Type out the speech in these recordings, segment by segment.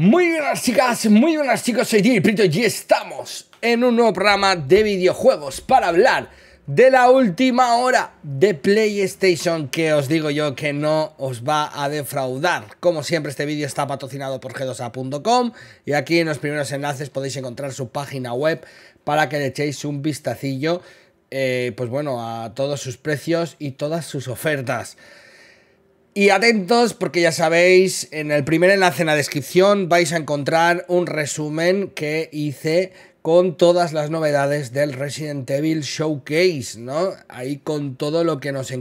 Muy buenas chicas, muy buenas chicos, soy DJ Prito y estamos en un nuevo programa de videojuegos para hablar de la última hora de PlayStation que os digo yo que no os va a defraudar. Como siempre este vídeo está patrocinado por g2a.com y aquí en los primeros enlaces podéis encontrar su página web para que le echéis un vistacillo eh, pues bueno a todos sus precios y todas sus ofertas. Y atentos porque ya sabéis, en el primer enlace en la descripción vais a encontrar un resumen que hice con todas las novedades del Resident Evil Showcase, ¿no? Ahí con todo lo que nos,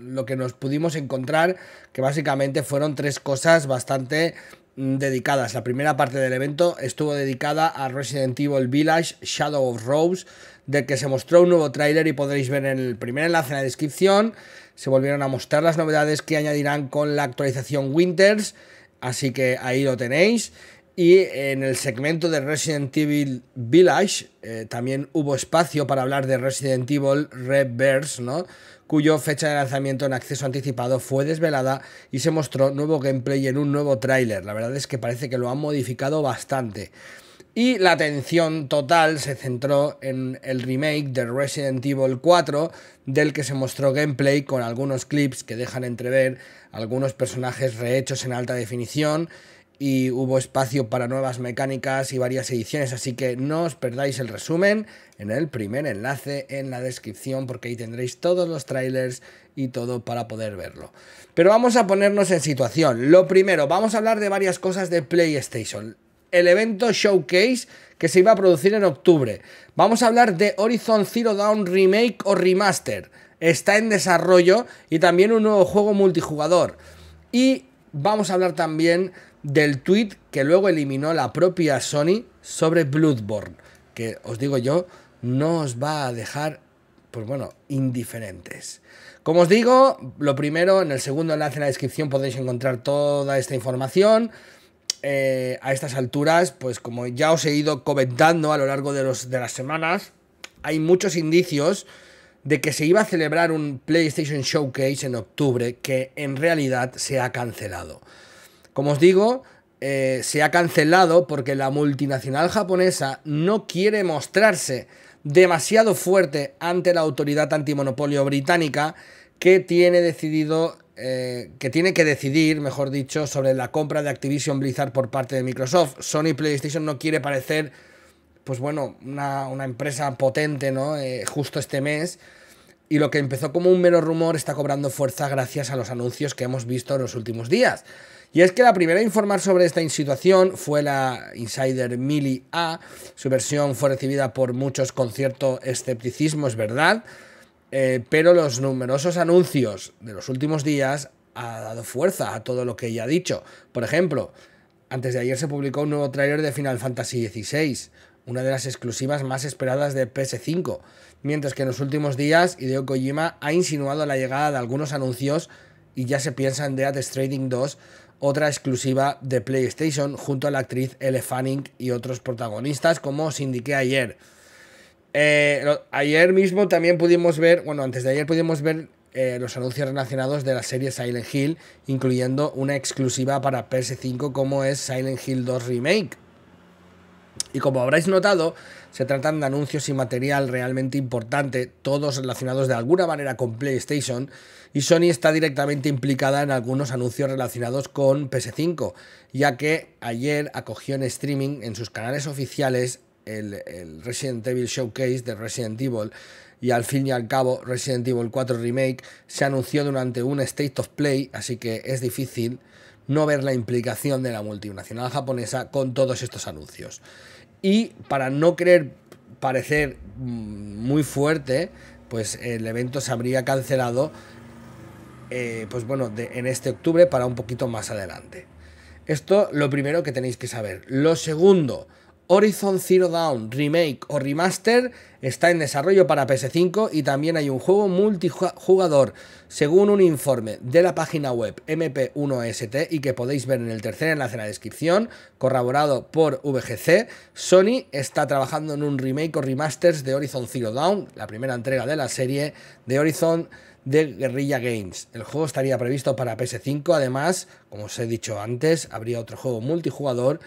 lo que nos pudimos encontrar, que básicamente fueron tres cosas bastante mm, dedicadas. La primera parte del evento estuvo dedicada a Resident Evil Village Shadow of Rose, del que se mostró un nuevo tráiler y podréis ver en el primer enlace en la descripción se volvieron a mostrar las novedades que añadirán con la actualización Winters, así que ahí lo tenéis. Y en el segmento de Resident Evil Village eh, también hubo espacio para hablar de Resident Evil Reverse, ¿no? cuyo fecha de lanzamiento en acceso anticipado fue desvelada y se mostró nuevo gameplay en un nuevo tráiler. La verdad es que parece que lo han modificado bastante. Y la atención total se centró en el remake de Resident Evil 4, del que se mostró gameplay con algunos clips que dejan entrever algunos personajes rehechos en alta definición y hubo espacio para nuevas mecánicas y varias ediciones, así que no os perdáis el resumen en el primer enlace en la descripción porque ahí tendréis todos los trailers y todo para poder verlo. Pero vamos a ponernos en situación. Lo primero, vamos a hablar de varias cosas de PlayStation el evento Showcase que se iba a producir en octubre. Vamos a hablar de Horizon Zero Dawn Remake o Remaster. Está en desarrollo y también un nuevo juego multijugador. Y vamos a hablar también del tweet que luego eliminó la propia Sony sobre Bloodborne, que os digo yo, no os va a dejar, pues bueno, indiferentes. Como os digo, lo primero, en el segundo enlace en la descripción podéis encontrar toda esta información. Eh, a estas alturas, pues como ya os he ido comentando a lo largo de, los, de las semanas, hay muchos indicios de que se iba a celebrar un PlayStation Showcase en octubre que en realidad se ha cancelado. Como os digo, eh, se ha cancelado porque la multinacional japonesa no quiere mostrarse demasiado fuerte ante la autoridad antimonopolio británica que tiene decidido eh, que tiene que decidir, mejor dicho, sobre la compra de Activision Blizzard por parte de Microsoft. Sony PlayStation no quiere parecer, pues bueno, una, empresa potente, ¿no? Eh, justo este mes. Y lo que empezó como un mero rumor está cobrando fuerza gracias a los anuncios que hemos visto en los últimos días. Y es que la primera a informar sobre esta situación fue la Insider Mili A. Su versión fue recibida por muchos con cierto escepticismo, es verdad eh, pero los numerosos anuncios de los últimos días ha dado fuerza a todo lo que ella ha dicho. Por ejemplo, antes de ayer se publicó un nuevo tráiler de Final Fantasy XVI, una de las exclusivas más esperadas de PS5, mientras que en los últimos días Hideo Kojima ha insinuado la llegada de algunos anuncios y ya se piensa en Death Stranding 2, otra exclusiva de PlayStation, junto a la actriz Elle Fanning y otros protagonistas, como os indiqué ayer. Eh, ayer mismo también pudimos ver, bueno, antes de ayer pudimos ver eh, los anuncios relacionados de la serie Silent Hill, incluyendo una exclusiva para PS5 como es Silent Hill 2 Remake. Y como habréis notado, se tratan de anuncios y material realmente importante, todos relacionados de alguna manera con PlayStation, y Sony está directamente implicada en algunos anuncios relacionados con PS5, ya que ayer acogió en streaming en sus canales oficiales el, el, Resident Evil Showcase de Resident Evil y al fin y al cabo Resident Evil 4 Remake se anunció durante un State of Play, así que es difícil no ver la implicación de la multinacional japonesa con todos estos anuncios. Y para no querer parecer mm, muy fuerte, pues el evento se habría cancelado eh, pues bueno, en este octubre para un poquito más adelante. Esto lo primero que tenéis que saber. Lo segundo, Horizon Zero Dawn Remake o Remaster está en desarrollo para PS5 y también hay un juego multijugador, según un informe de la página web MP1ST y que podéis ver en el tercer enlace en la descripción, corroborado por VGC, Sony está trabajando en un remake o remasters de Horizon Zero Dawn, la primera entrega de la serie de Horizon de Guerrilla Games. El juego estaría previsto para PS5, además, como os he dicho antes, habría otro juego multijugador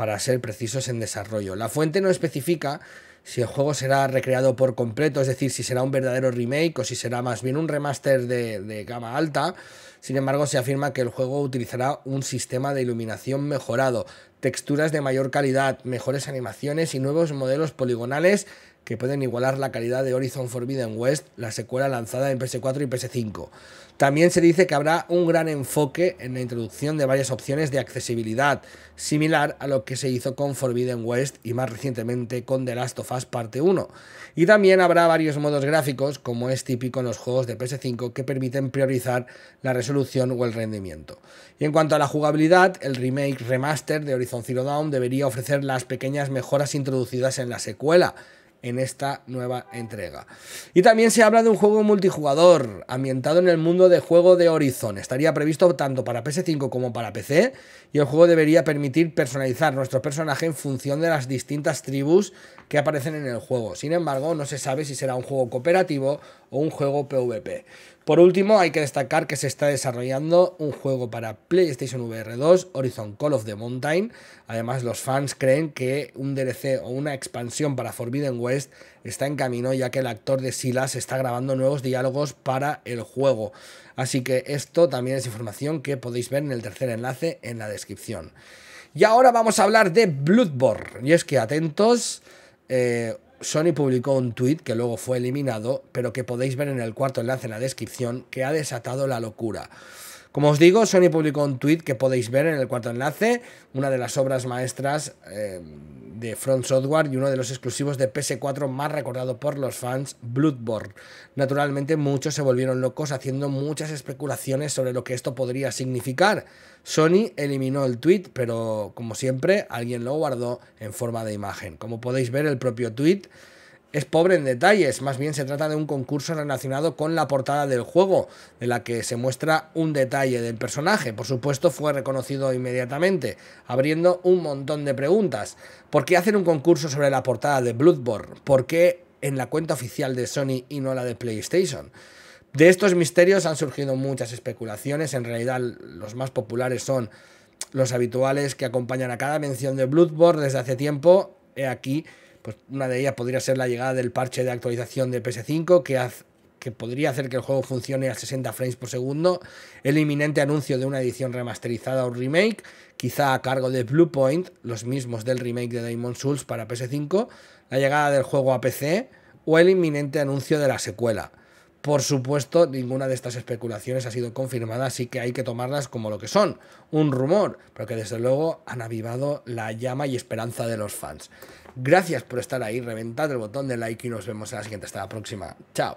para ser precisos en desarrollo. La fuente no especifica si el juego será recreado por completo, es decir, si será un verdadero remake o si será más bien un remaster de, gama alta. Sin embargo, se afirma que el juego utilizará un sistema de iluminación mejorado, texturas de mayor calidad, mejores animaciones y nuevos modelos poligonales que pueden igualar la calidad de Horizon Forbidden West, la secuela lanzada en PS4 y PS5. También se dice que habrá un gran enfoque en la introducción de varias opciones de accesibilidad, similar a lo que se hizo con Forbidden West y más recientemente con The Last of Us Parte 1. Y también habrá varios modos gráficos, como es típico en los juegos de PS5, que permiten priorizar la resolución o el rendimiento. Y en cuanto a la jugabilidad, el remake remaster de Horizon Zero Dawn debería ofrecer las pequeñas mejoras introducidas en la secuela en esta nueva entrega. Y también se habla de un juego multijugador ambientado en el mundo de juego de Horizon. Estaría previsto tanto para PS5 como para PC y el juego debería permitir personalizar nuestro personaje en función de las distintas tribus que aparecen en el juego. Sin embargo, no se sabe si será un juego cooperativo o un juego PvP. Por último, hay que destacar que se está desarrollando un juego para PlayStation VR 2, Horizon Call of the Mountain. Además, los fans creen que un DLC o una expansión para Forbidden West está en camino, ya que el actor de Silas está grabando nuevos diálogos para el juego. Así que esto también es información que podéis ver en el tercer enlace en la descripción. Y ahora vamos a hablar de Bloodborne. Y es que atentos. Eh, Sony publicó un tweet que luego fue eliminado, pero que podéis ver en el cuarto enlace en la descripción, que ha desatado la locura. Como os digo, Sony publicó un tweet que podéis ver en el cuarto enlace, una de las obras maestras eh, de Front Software y uno de los exclusivos de PS4 más recordado por los fans, Bloodborne. Naturalmente muchos se volvieron locos haciendo muchas especulaciones sobre lo que esto podría significar. Sony eliminó el tweet, pero como siempre alguien lo guardó en forma de imagen. Como podéis ver el propio tweet es pobre en detalles, más bien se trata de un concurso relacionado con la portada del juego, de la que se muestra un detalle del personaje. Por supuesto, fue reconocido inmediatamente, abriendo un montón de preguntas. ¿Por qué hacen un concurso sobre la portada de Bloodborne? ¿Por qué en la cuenta oficial de Sony y no la de PlayStation? De estos misterios han surgido muchas especulaciones, en realidad los más populares son los habituales que acompañan a cada mención de Bloodborne desde hace tiempo. He aquí pues una de ellas podría ser la llegada del parche de actualización de PS5 que, que podría hacer que el juego funcione a 60 frames por segundo, el inminente anuncio de una edición remasterizada o remake, quizá a cargo de Bluepoint, los mismos del remake de Diamond Souls para PS5, la llegada del juego a PC o el inminente anuncio de la secuela. Por supuesto, ninguna de estas especulaciones ha sido confirmada, así que hay que tomarlas como lo que son, un rumor, pero que desde luego han avivado la llama y esperanza de los fans. Gracias por estar ahí, reventad el botón de like y nos vemos en la siguiente. Hasta la próxima. Chao.